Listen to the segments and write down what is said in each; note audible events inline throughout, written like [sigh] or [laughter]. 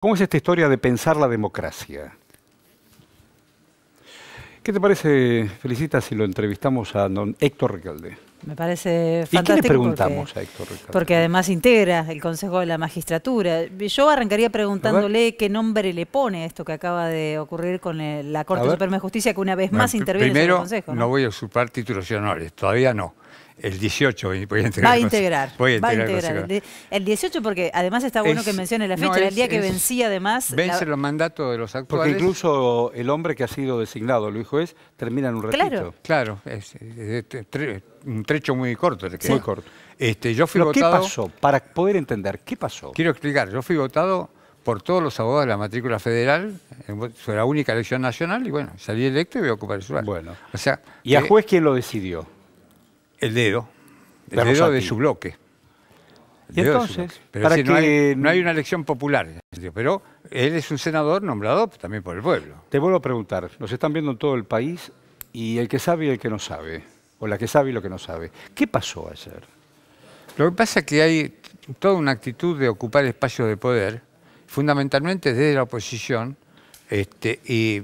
¿Cómo es esta historia de pensar la democracia? ¿Qué te parece, Felicita, si lo entrevistamos a don Héctor Recalde? Me parece fantástico. qué le preguntamos porque, a Héctor Recalde? Porque además integra el Consejo de la Magistratura. Yo arrancaría preguntándole qué nombre le pone a esto que acaba de ocurrir con la Corte Suprema de Justicia, que una vez más interviene en el Consejo. Primero, no voy a usurpar títulos y honores, todavía no. El 18 voy a integrar. Va a integrar. El 18 porque además está bueno que mencione la fecha, el día que vencía además... Vence los mandatos de los actuales. Porque incluso el hombre que ha sido designado Luis Juez termina en un ratito. Claro, un trecho muy corto. Muy corto. Este, yo fui votado... ¿Qué pasó? Para poder entender, ¿qué pasó? Quiero explicar, yo fui votado por todos los abogados de la matrícula federal, fue la única elección nacional, y bueno, salí electo y voy a ocupar el lugar. Bueno, ¿y a juez quién lo decidió? El dedo. El dedo de su bloque. ¿Y entonces? para que... no, hay, una elección popular, pero él es un senador nombrado también por el pueblo. Te vuelvo a preguntar, nos están viendo en todo el país y el que sabe y el que no sabe, o la que sabe y lo que no sabe. ¿Qué pasó ayer? Lo que pasa es que hay toda una actitud de ocupar espacios de poder, fundamentalmente desde la oposición, este, y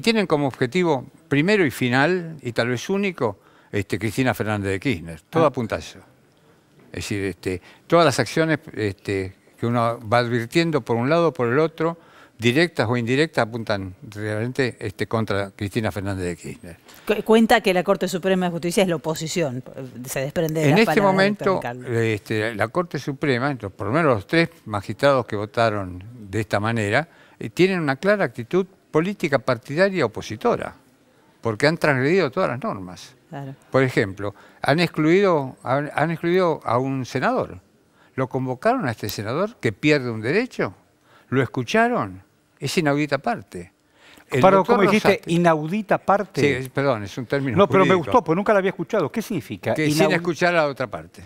tienen como objetivo primero y final, y tal vez único, este, Cristina Fernández de Kirchner. Todo ah. apunta a eso. Es decir, este, todas las acciones este, que uno va advirtiendo por un lado o por el otro, directas o indirectas, apuntan realmente este, contra Cristina Fernández de Kirchner. Cuenta que la Corte Suprema de Justicia es la oposición, se desprende de En este momento, este, la Corte Suprema, por lo menos los tres magistrados que votaron de esta manera, eh, tienen una clara actitud política partidaria opositora porque han transgredido todas las normas. Por ejemplo, han excluido, han, excluido a un senador. Lo convocaron a este senador que pierde un derecho. Lo escucharon. Es inaudita parte. pero ¿cómo dijiste? Inaudita parte. Sí, perdón, es un término. No, pero me gustó, porque nunca la había escuchado. ¿Qué significa? Que sin escuchar a la otra parte.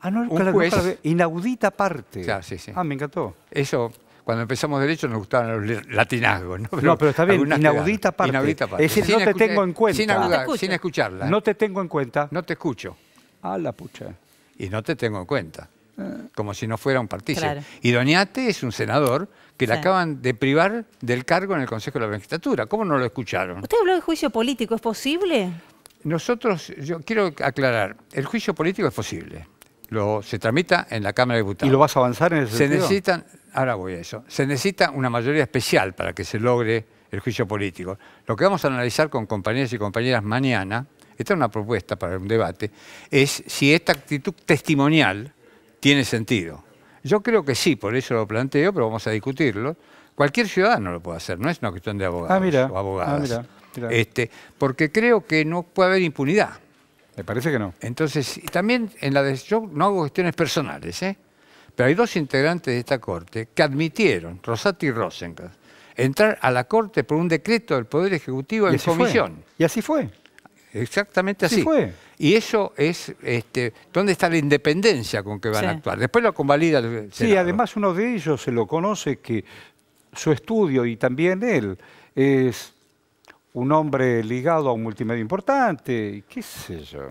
Ah, no, nunca, un juez... Inaudita parte. sí, sí. Ah, me encantó. Eso cuando empezamos derecho nos gustaban los latinazgos. No, pero, está bien, inaudita parte. inaudita parte. Es decir, no te tengo en cuenta. Sin, escucharla. No te tengo en cuenta. No te escucho. A la pucha. Y no te tengo en cuenta. Ah. Como si no fuera un partícipe. Y Doñate es un senador que le acaban de privar del cargo en el Consejo de la Magistratura. ¿Cómo no lo escucharon? Usted habló de juicio político, ¿es posible? Nosotros, yo quiero aclarar, el juicio político es posible. Lo, se tramita en la Cámara de Diputados. ¿Y lo vas a avanzar en el Senado. sentido? Se necesitan ahora voy a eso. Se necesita una mayoría especial para que se logre el juicio político. Lo que vamos a analizar con compañeros y compañeras mañana, esta es una propuesta para un debate, es si esta actitud testimonial tiene sentido. Yo creo que sí, por eso lo planteo, pero vamos a discutirlo. Cualquier ciudadano lo puede hacer, no es una cuestión de abogados ah, o abogadas. Ah, este, porque creo que no puede haber impunidad. Me parece que no. Entonces, también en la de, yo no hago cuestiones personales, ¿eh? Pero hay dos integrantes de esta Corte que admitieron, Rosati y Rosencas, entrar a la Corte por un decreto del Poder Ejecutivo en comisión. Y así fue. Exactamente así. fue. Y eso es, este, ¿dónde está la independencia con que van a actuar? Después lo convalida el Sí, además uno de ellos se lo conoce que su estudio y también él es un hombre ligado a un multimedio importante, qué sé yo.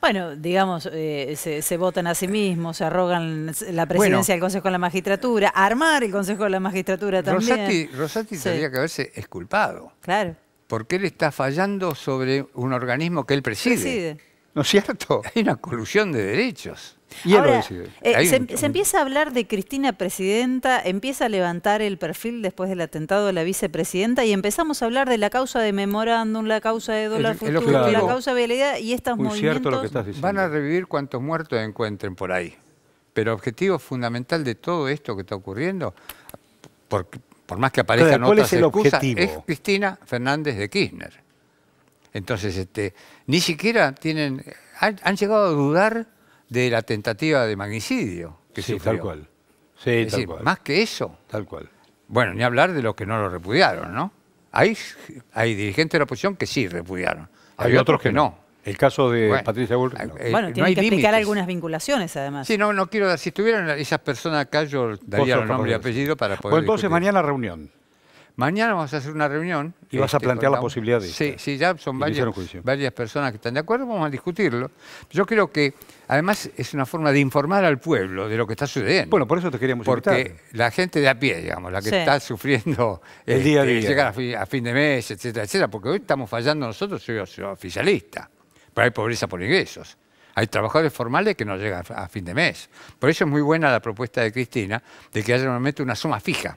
Bueno, digamos, eh, se, votan a sí mismos, se arrogan la presidencia del Consejo de la Magistratura, armar el Consejo de la Magistratura también. Rosati, tendría que haberse exculpado. Claro. Porque él está fallando sobre un organismo que él preside. preside. ¿No es cierto? [laughs] Hay una colusión de derechos. Y Ahora, eh, se, em, empieza a hablar de Cristina presidenta, empieza a levantar el perfil después del atentado de la vicepresidenta y empezamos a hablar de la causa de memorándum, la causa de dólar futuro, la causa de vialidad y estos muy movimientos. Van a revivir cuantos muertos encuentren por ahí. Pero objetivo fundamental de todo esto que está ocurriendo, por, por más que aparezcan otras es es Cristina Fernández de Kirchner. Entonces, este, ni siquiera tienen, han llegado a dudar de la tentativa de magnicidio que sí, tal cual. Sí, Más que eso. Tal cual. Bueno, ni hablar de los que no lo repudiaron, ¿no? Hay, hay dirigentes de la oposición que sí repudiaron. Hay, otros, que, no. El caso de Patricia Bullrich. Eh, bueno, tiene que explicar algunas vinculaciones, además. Sí, no, no quiero. Si estuvieran esas personas acá, yo daría el nombre y apellido para poder. Bueno, entonces mañana reunión. Mañana vamos a hacer una reunión. Y vas a este, plantear la, posibilidad de... Sí, sí, ya son varias, personas que están de acuerdo, vamos a discutirlo. Yo creo que además es una forma de informar al pueblo de lo que está sucediendo. Bueno, por eso te queríamos Porque la gente de a pie, digamos, la que está sufriendo el día a este, día. Llegar a fin, de mes, etcétera, etcétera, porque hoy estamos fallando nosotros, yo soy oficialista, pero hay pobreza por ingresos. Hay trabajadores formales que no llegan a fin de mes. Por eso es muy buena la propuesta de Cristina de que haya normalmente una suma fija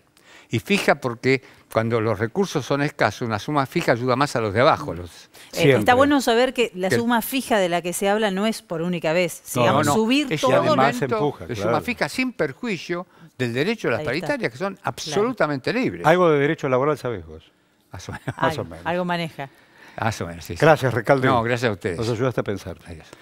y fija porque cuando los recursos son escasos, una suma fija ayuda más a los de abajo. Mm. Eh, está bueno saber que la suma fija de la que se habla no es por única vez. Sigamos, no, no, subir es todo además momento, empuja, suma fija sin perjuicio del derecho a las paritarias, que son absolutamente libres. Algo de derecho laboral sabés vos. Algo, maneja. Más o menos, sí, Gracias, Recalde. No, gracias a ustedes. Nos ayudaste a pensar. gracias